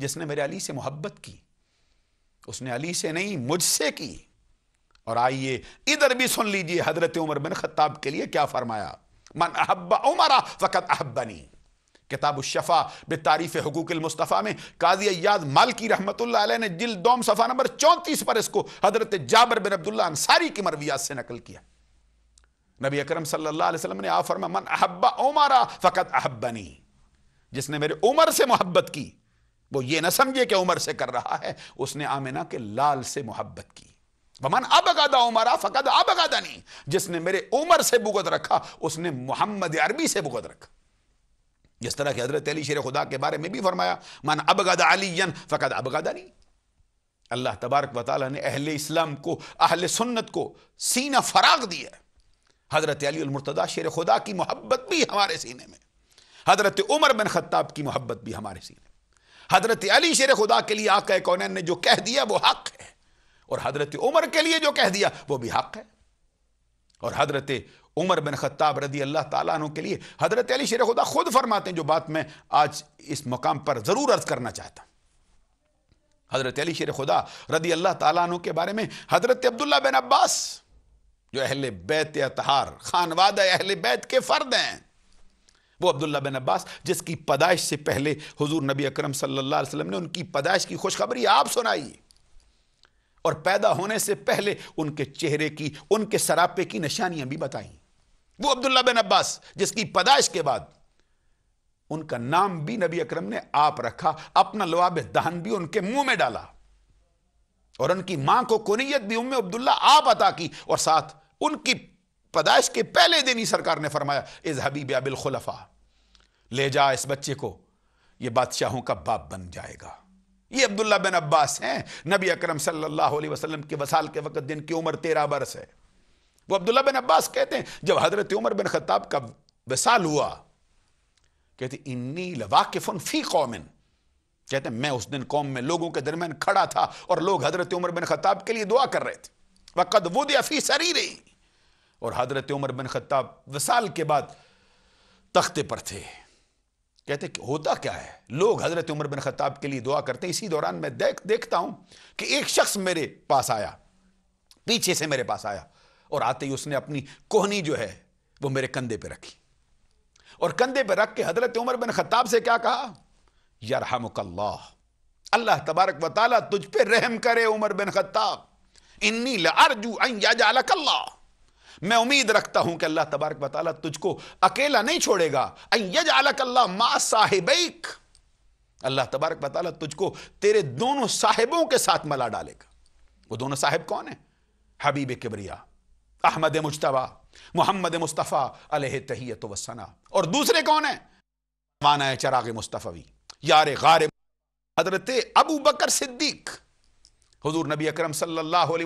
[SPEAKER 1] जिसने मेरे अली से मोहब्बत की उसने अली से नहीं मुझसे की और आइए इधर भी सुन लीजिए हजरत उमर बिन खत्ताब के लिए क्या फरमाया मन अहब उमरा फ़कत अहबनी किताब शफ़ा हकूक मुस्तफ़ा में काजी अयाद मालकी रहमत ने जिल दोम सफ़ा नंबर चौंतीस पर इसको हज़रत जाबर बिन अब्दुल्ला अंसारी की मरवियात से नकल किया नबी अक्रम सल्लल्लाहु ने आफरमा मन अहब्बा उमारा फ़कत अहब्बनी जिसने मेरे उमर से मोहब्बत की वो ये ना समझे कि उमर से कर रहा है उसने आमिना के लाल से मोहब्बत की वमन अब गदा उमरा फ़कत अब गदा नहीं जिसने मेरे उमर से बुगत रखा उसने मोहम्मद अरबी से बुगत रखा जिस तरह के हजरत अली शेर खुदा के बारे में भी फरमाया मान अबगद अली फ़कत अबगद अली अल्लाह तबारक वाली ने अहल इस्लाम को अहल सुन्नत को सीना फराग दिया हजरत अली अलमरतदा शेर खुदा की मोहब्बत भी हमारे सीने में हजरत उमर बिन खत्ताब की मोहब्बत भी हमारे सीने हजरत अली शेर खुदा के लिए आका कौन ने जो कह दिया वो हक है और हजरत उमर के लिए जो कह दिया वो भी हक है और हजरत उमर बिन खत्ताब रदी अल्लाह तु के लिए हज़रत अली शेर खुदा खुद फरमाते हैं जो बात मैं आज इस मकाम पर ज़रूर अर्ज़ करना चाहता हूँ हज़रत अली शेर खुदा रदी अल्लाह तु के बारे में हज़रत अब्दुल्ला बिन अब्बास जो अहल बैत अतहार खानवाद अहल बैत के फ़र्द हैं वो अब्दुल्ला बिन अब्बास जिसकी पदाइश से पहले हजूर नबी अक्रम सल्लाम ने उनकी पदाइश की खुशखबरी आप सुनाई और पैदा होने से पहले उनके चेहरे की उनके सरापे की निशानियां भी बताई वो अब्दुल्ला बिन अब्बास जिसकी पदाइश के बाद उनका नाम भी नबी अकरम ने आप रखा अपना लवाब दहन भी उनके मुंह में डाला और उनकी मां को कुनियत भी उम्मे अब्दुल्ला आप अता की और साथ उनकी पैदाइश के पहले दिन ही सरकार ने फरमाया इज हबीब अबिल खुलफा ले जा इस बच्चे को यह बादशाहों का बाप बन जाएगा ये अब्दुल्ला बिन अब्बास हैं नबी अकरम सल्लल्लाहु अलैहि वसल्लम के वसाल के वक्त दिन की उम्र तेरह बरस है वो अब्दुल्ला बिन अब्बास कहते हैं जब हजरत उमर बिन खत्ताब का विसाल हुआ कहते इन्नी लवाकिफुन फी कौमिन कहते मैं उस दिन कौम में लोगों के दरमियान खड़ा था और लोग हजरत उमर बिन खत्ताब के लिए दुआ कर रहे थे वक़द वो फी सरी रही और हजरत उमर बिन खत्ताब विसाल के बाद तख्ते पर थे कहते कि होता क्या है लोग हजरत उमर बिन खत्ताब के लिए दुआ करते हैं इसी दौरान मैं देख देखता हूं कि एक शख्स मेरे पास आया पीछे से मेरे पास आया और आते ही उसने अपनी कोहनी जो है वो मेरे कंधे पे रखी और कंधे पे रख के हजरत उमर बिन खत्ताब से क्या कहा यरहमकल्लाह अल्लाह तबारक वाला तुझ पे रहम करे उमर बिन खत्ताब इन्नी लरजू अल्लाह मैं उम्मीद रखता हूं कि अल्लाह तबारक वाली तुझको अकेला नहीं छोड़ेगा अयज अल्लाह मा साहिबैक अल्लाह तबारक वाली तुझको तेरे दोनों साहिबों के साथ मला डालेगा वो दोनों साहिब कौन है हबीब किबरिया अहमद मुशतबा मोहम्मद मुस्तफ़ा अलह तहियत वसना और दूसरे कौन है माना है चराग मुस्तफ़वी यार गार हजरत अबू बकर सिद्दीक हजूर नबी अक्रम सल्लल्लाहु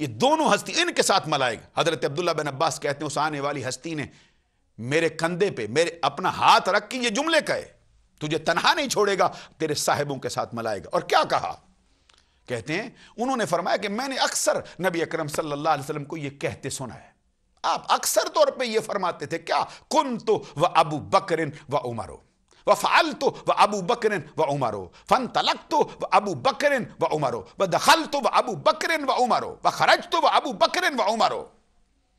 [SPEAKER 1] ये दोनों हस्ती इनके साथ मलाएगा हजरत अब्दुल्ला बिन अब्बास कहते हैं उस आने वाली हस्ती ने मेरे कंधे पे मेरे अपना हाथ रख के ये जुमले कहे तुझे तनहा नहीं छोड़ेगा तेरे साहेबों के साथ मलाएगा और क्या कहा कहते हैं उन्होंने फरमाया कि मैंने अक्सर नबी अकरम सल्लल्लाहु अलैहि वसल्लम को यह कहते सुना है आप अक्सर तौर पे ये फरमाते थे क्या कुन तो व अबू बकरिन व उमरो व फाल तो व अबू बकरिन व उमरो फन तलक तो व अबू बकरिन व उमरो व दखल तो व अबू बकरिन व उमरो व खरज तो व अबू बकरिन व उमरो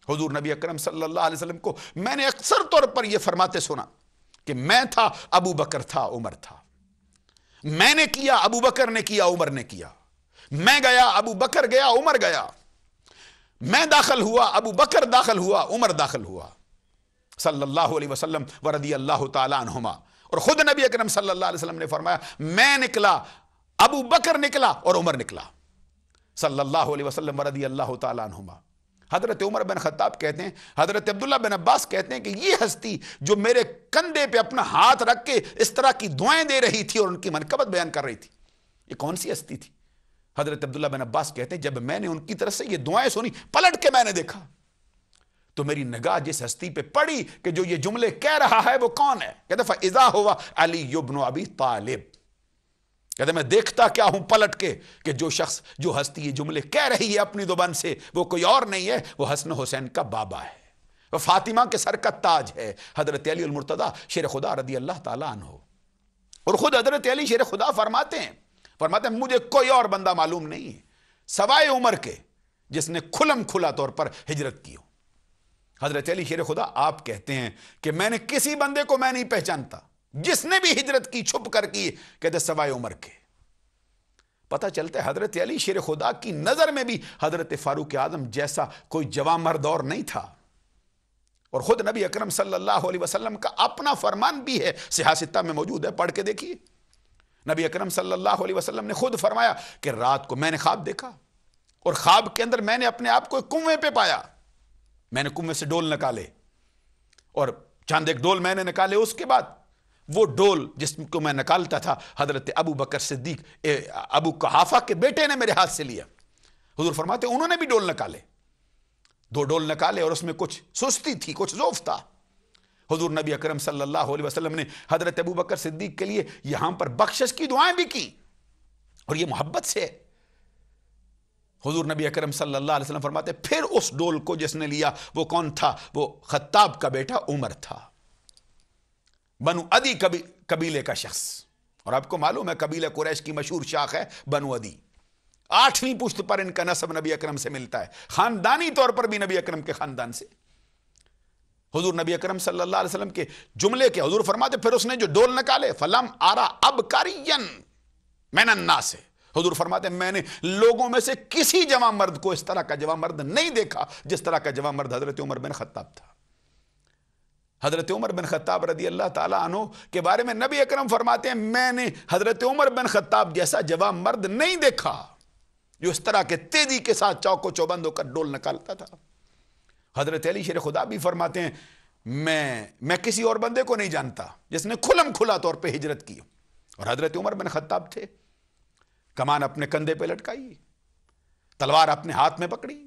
[SPEAKER 1] हजूर नबी अक्रम सल्लल्लाहु अलैहि वसल्लम को मैंने अक्सर तौर पर यह फरमाते सुना कि मैं था अबू बकर था उमर था मैंने किया अबू बकर ने किया उमर ने किया मैं गया अबू बकर गया उमर गया मैं दाखिल हुआ अबू बकर दाखिल हुआ उमर दाखिल हुआ सल्लल्लाहु अलैहि वसल्लम व रदी अल्लाह तुमा और खुद नबी अकरम सल्लल्लाहु अलैहि वसल्लम ने फरमाया मैं निकला अबू बकर निकला और उमर निकला सल्लल्लाहु अलैहि वसल्लम व रदी अल्लाह तुमा हज़रत उमर बिन ख़त्ताब कहते हैं हज़रत अब्दुल्ला बिन अब्बास कहते हैं कि ये हस्ती जो मेरे कंधे पे अपना हाथ रख के इस तरह की दुआएं दे रही थी और उनकी मनकबत बयान कर रही थी ये कौन सी हस्ती थी हजरत अब्दुल्ला बिन अब्बास कहते हैं जब मैंने उनकी तरफ से ये दुआएं सुनी पलट के मैंने देखा तो मेरी नगाह जिस हस्ती पे पड़ी कि जो ये जुमले कह रहा है वो कौन है कहते फाइजा हुआ अली युबन अबी तालिब कहते मैं देखता क्या हूं पलट के कि जो शख्स जो हस्ती ये जुमले कह रही है अपनी जुबान से वो कोई और नहीं है वो हसन हुसैन का बाबा है वह फातिमा के सर का ताज है हजरत अली अलमरतदा शेर खुदा रदी अल्लाह तन हो और खुद हजरत अली शेर खुदा फरमाते हैं फरमाते हैं मुझे कोई और बंदा मालूम नहीं है सवाए उमर के जिसने खुलम खुला तौर पर हिजरत की हो हजरत अली शेर खुदा आप कहते हैं कि मैंने किसी बंदे को मैं नहीं पहचानता जिसने भी हिजरत की छुप कर की कहते सवाए उमर के पता चलता है हजरत अली शेर खुदा की नजर में भी हजरत फारूक आजम जैसा कोई जवा मर्द और नहीं था और खुद नबी अक्रम सल्लाम का अपना फरमान भी है सिहासिता में मौजूद है पढ़ के देखिए नबी अकरम सल्लल्लाहु अलैहि वसल्लम ने खुद फरमाया कि रात को मैंने ख्वाब देखा और ख्वाब के अंदर मैंने अपने आप को कुएं पे पाया मैंने कुएं से डोल निकाले और चांद एक डोल मैंने निकाले उसके बाद वो डोल जिसको मैं निकालता था हजरत अबू बकर सिद्दीक अबू कहाफा के बेटे ने मेरे हाथ से लिया हजूर फरमाते उन्होंने भी डोल निकाले दो डोल निकाले और उसमें कुछ सुस्ती थी कुछ जोफ था हजूर नबी अकरम सल्लल्लाहु अलैहि वसल्लम ने हजरत अबू बकर सिद्दीक के लिए यहां पर बख्शिश की दुआएं भी की और ये मोहब्बत से हजूर नबी अकरम सल्लल्लाहु अलैहि वसल्लम फरमाते फिर उस डोल को जिसने लिया वो कौन था वो खत्ताब का बेटा उमर था बनु अदी कबी कबीले का शख्स और आपको मालूम है कबीला कुरैश की मशहूर शाख है बनु अदी आठवीं पुश्त पर इनका नसब नबी अकरम से मिलता है खानदानी तौर पर भी नबी अकरम के खानदान से हजूर नबी अकरम सल्लल्लाहु अलैहि वसल्लम के जुमले के हजूर फरमाते फिर उसने जो डोल निकाले फलम आरा अब करियन मैंने अन्ना से हजूर फरमाते मैंने लोगों में से किसी जवा मर्द को इस तरह का जवा मर्द नहीं देखा जिस तरह का जवा मर्द हजरत उमर बिन खत्ताब था हजरत उमर बिन खत्ताब रदी अल्लाह तु के बारे में नबी अकरम फरमाते हैं मैंने हजरत उमर बिन खत्ताब जैसा जवा मर्द नहीं देखा जो इस तरह के तेजी के साथ चौको चौबंद होकर डोल निकालता था हजरत अली शेर खुदा भी फरमाते हैं मैं मैं किसी और बंदे को नहीं जानता जिसने खुलम खुला तौर पर हिजरत की और हजरत उमर बिन खत्ताब थे कमान अपने कंधे पर लटकाई तलवार अपने हाथ में पकड़ी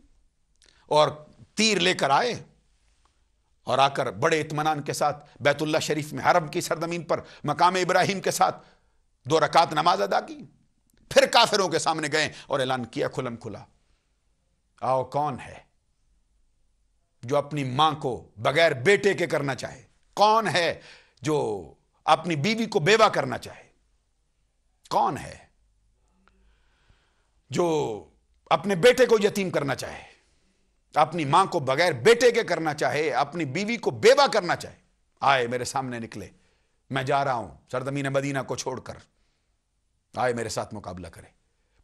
[SPEAKER 1] और तीर लेकर आए और आकर बड़े इतमान के साथ बैतुल्ला शरीफ में हरम की सरजमीन पर मकाम इब्राहिम के साथ दो रकात नमाज अदा की फिर काफिरों के सामने गए और ऐलान किया खुलम खुला आओ कौन है जो अपनी मां को बगैर बेटे के करना चाहे कौन है जो अपनी बीवी को बेवा करना चाहे कौन है जो अपने बेटे को यतीम करना चाहे अपनी मां को बगैर बेटे के करना चाहे अपनी बीवी को बेवा करना चाहे आए मेरे सामने निकले मैं जा रहा हूं सरदमीन मदीना को छोड़कर आए मेरे साथ मुकाबला करें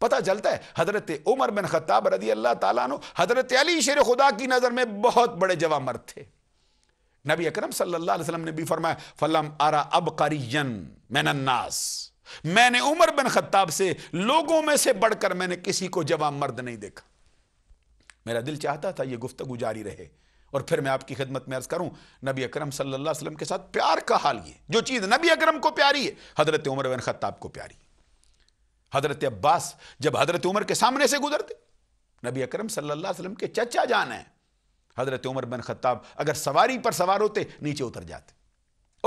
[SPEAKER 1] पता चलता है हजरत उमर बिन खत्ताब रदी अल्लाह तु हजरत अली शेर खुदा की नज़र में बहुत बड़े मर्द थे नबी अकरम सल्लल्लाहु अलैहि वसल्लम ने भी फरमाया फलम आरा अब करियन मैनन्नास मैंने उमर बिन खत्ताब से लोगों में से बढ़कर मैंने किसी को जवाब मर्द नहीं देखा मेरा दिल चाहता था यह गुफ्तगु जारी रहे और फिर मैं आपकी खिदमत में अर्ज करूं नबी अकरम सल्लल्लाहु अलैहि वसल्लम के साथ प्यार का हाल ये जो चीज़ नबी अकरम को प्यारी है हजरत उमर बिन खत्ताब को प्यारी है हजरत अब्बास जब हजरत उमर के सामने से गुजरते नबी अकरम सल्लल्लाहु अलैहि वसल्लम के चचा जान है हजरत उमर बिन खत्ताब अगर सवारी पर सवार होते नीचे उतर जाते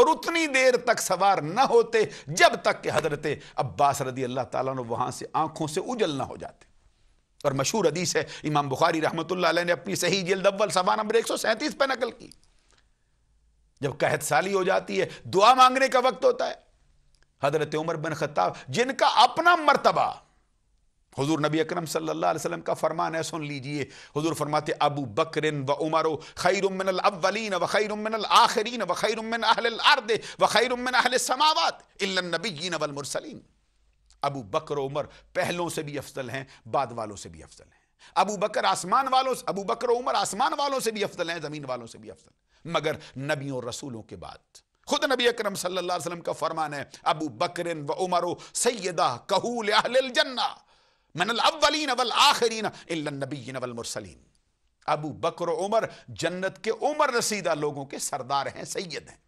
[SPEAKER 1] और उतनी देर तक सवार न होते जब तक कि हजरत अब्बास रदी अल्लाह तहां ने वहां से आंखों से उजल ना हो जाते और मशहूर हदीस है इमाम बुखारी रहमत ने अपनी सही जल्द अव्वल सवा नंबर एक सौ सैंतीस पर नकल की जब कहत साली हो जाती है दुआ मांगने का वक्त होता है हजरत उमर बिन खत्ताब जिनका अपना मरतबा हजूर नबी अकरम सल्लल्लाहु अलैहि वसल्लम का फरमान है सुन लीजिए हजूर फरमाते अबू बकरिन व उमर खैरमिन अव्वलिन व खैरमिन आखरीन व खैरमिन अहल अर्द व खैरमिन अहल समावत नबीन वल मुरसलीन अबू बकर उमर पहलों से भी अफजल हैं बाद वालों से भी अफजल हैं अबू बकर आसमान वालों से अबू बकर उमर आसमान वालों से भी अफजल हैं ज़मीन वालों से भी अफजल मगर नबियों रसूलों के बाद खुद नबी अकरम सल्लल्लाहु अलैहि वसल्लम का फरमान है अबू बकर व उमर सैदा कहूल जन्ना मुरसलीन अबू बकर उमर जन्नत के उमर रसीदा लोगों के सरदार हैं सैयद हैं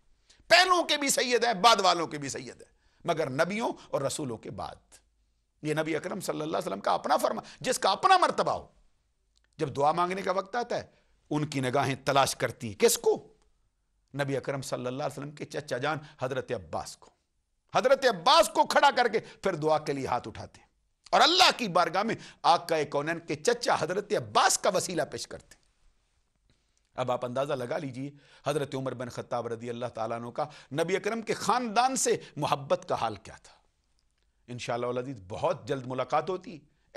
[SPEAKER 1] पहलों के भी सैयद हैं बाद वालों के भी सैयद हैं मगर नबियों और रसूलों के बाद ये नबी अकरम सल्लल्लाहु अलैहि वसल्लम का अपना फरमा जिसका अपना मर्तबा हो जब दुआ मांगने का वक्त आता है उनकी निगाहें तलाश करती हैं किसको नबी अकरम सल्लल्लाहु अलैहि वसल्लम के चचा जान हजरत अब्बास को हजरत अब्बास को खड़ा करके फिर दुआ के लिए हाथ उठाते हैं और अल्लाह की बारगाह में आका कौन के चचा हजरत अब्बास का वसीला पेश करते हैं अब आप अंदाज़ा लगा लीजिए हज़रत उमर बिन खत्ताब रदी अल्लाह तु का नबी अकरम के ख़ानदान से मोहब्बत का हाल क्या था इन शजीज़ बहुत जल्द मुलाकात होती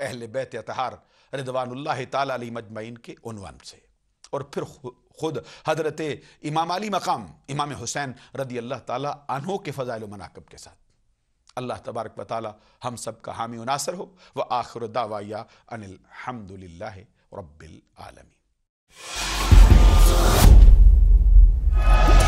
[SPEAKER 1] अहल बैत अतहार रिदवानल्ला तली मजमैन के उनवान से और फिर खुद हजरत इमाम अली मकाम इमाम हुसैन रदी अल्लाह तहों के फ़ज़ाइल मनाकब के साथ अल्लाह तबारक वाली हम सब का हामी नासर हो व आखिर दावाया अनिल हमदुल्ला रबालमी